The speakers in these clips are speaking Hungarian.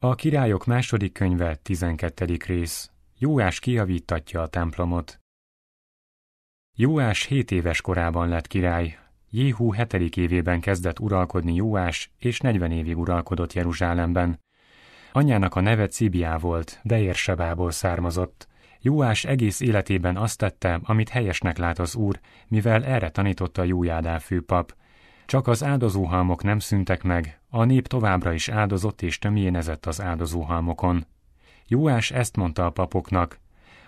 A királyok második könyve, 12. rész. Jóás kiavítatja a templomot. Jóás 7 éves korában lett király. Jéhú 7. évében kezdett uralkodni Jóás, és 40 évig uralkodott Jeruzsálemben. Anyjának a neve Cibiá volt, de érsebából származott. Jóás egész életében azt tette, amit helyesnek lát az úr, mivel erre tanította Jójádá főpap – csak az áldozóhalmok nem szűntek meg, a nép továbbra is áldozott és töménezett az áldozóhalmokon. Jóás ezt mondta a papoknak,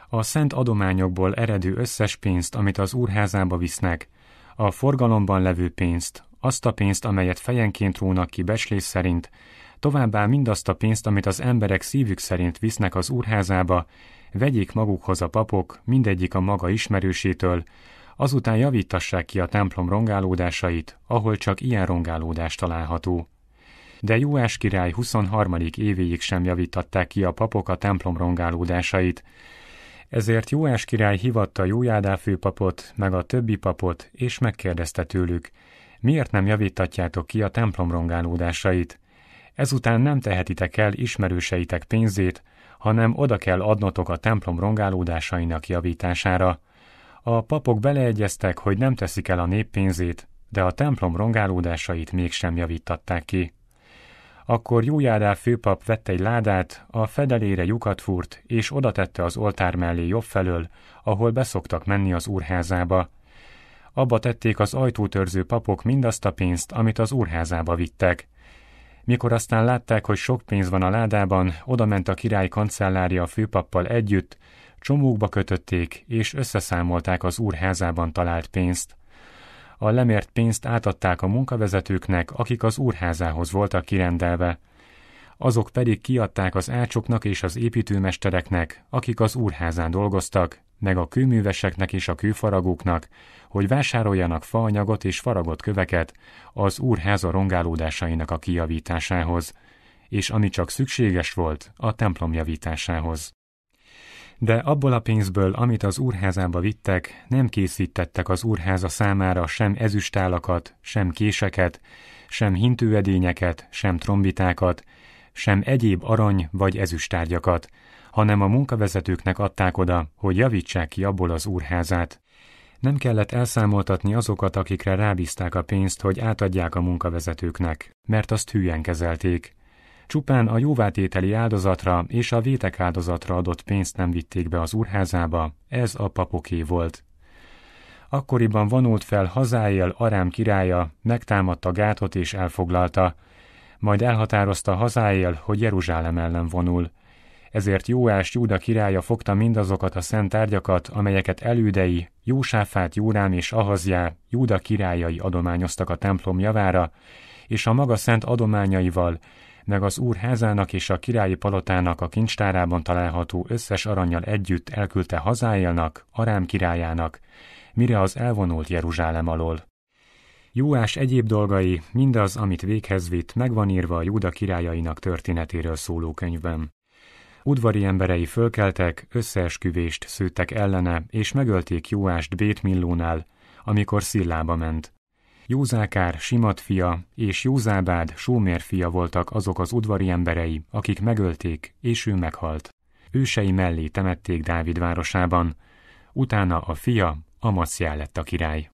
a szent adományokból eredő összes pénzt, amit az úrházába visznek, a forgalomban levő pénzt, azt a pénzt, amelyet fejenként rónak ki beslés szerint, továbbá mindazt a pénzt, amit az emberek szívük szerint visznek az úrházába, vegyék magukhoz a papok, mindegyik a maga ismerősétől, azután javítassák ki a templom rongálódásait, ahol csak ilyen rongálódás található. De Jóás király 23. évéig sem javítatták ki a papok a templom rongálódásait, ezért Jóás király hivatta Jójádá főpapot, meg a többi papot, és megkérdezte tőlük, miért nem javítatjátok ki a templom rongálódásait? Ezután nem tehetitek el ismerőseitek pénzét, hanem oda kell adnotok a templom rongálódásainak javítására, a papok beleegyeztek, hogy nem teszik el a néppénzét, de a templom rongálódásait mégsem javítatták ki. Akkor Jójádá főpap vette egy ládát, a fedelére lyukat fúrt, és odatette az oltár mellé jobb felől, ahol beszoktak menni az úrházába. Abba tették az ajtótörző papok mindazt a pénzt, amit az úrházába vittek. Mikor aztán látták, hogy sok pénz van a ládában, odament a király kancellária a főpappal együtt, csomókba kötötték és összeszámolták az úrházában talált pénzt. A lemért pénzt átadták a munkavezetőknek, akik az úrházához voltak kirendelve, azok pedig kiadták az ácsoknak és az építőmestereknek, akik az úrházán dolgoztak, meg a kőműveseknek és a kőfaragóknak, hogy vásároljanak faanyagot és faragott köveket az úrháza rongálódásainak a kijavításához, és ami csak szükséges volt, a templom javításához de abból a pénzből, amit az úrházába vittek, nem készítettek az úrháza számára sem ezüstálakat, sem késeket, sem hintőedényeket, sem trombitákat, sem egyéb arany vagy ezüstárgyakat, hanem a munkavezetőknek adták oda, hogy javítsák ki abból az úrházát. Nem kellett elszámoltatni azokat, akikre rábízták a pénzt, hogy átadják a munkavezetőknek, mert azt hülyen kezelték. Csupán a jóvátételi áldozatra és a vétek áldozatra adott pénzt nem vitték be az úrházába, ez a papoké volt. Akkoriban vonult fel Hazáél Arám királya, megtámadta Gátot és elfoglalta, majd elhatározta Hazáél, hogy Jeruzsálem ellen vonul. Ezért Jóás Júda királya fogta mindazokat a szent tárgyakat, amelyeket elődei, Jósáfát, Jórám és Ahazjá, Júda királyai adományoztak a templom javára, és a maga szent adományaival meg az úr házának és a királyi palotának a kincstárában található összes aranyjal együtt elküldte hazájának, Arám királyának, mire az elvonult Jeruzsálem alól. Jóás egyéb dolgai, mindaz, amit véghez vitt, megvan írva a Júda királyainak történetéről szóló könyvben. Udvari emberei fölkeltek, összeesküvést szőttek ellene, és megölték Jóást Bétmillónál, amikor Szillába ment. Józákár Simat fia és Józábád Sómér fia voltak azok az udvari emberei, akik megölték, és ő meghalt. Ősei mellé temették Dávid városában, utána a fia Amaciá lett a király.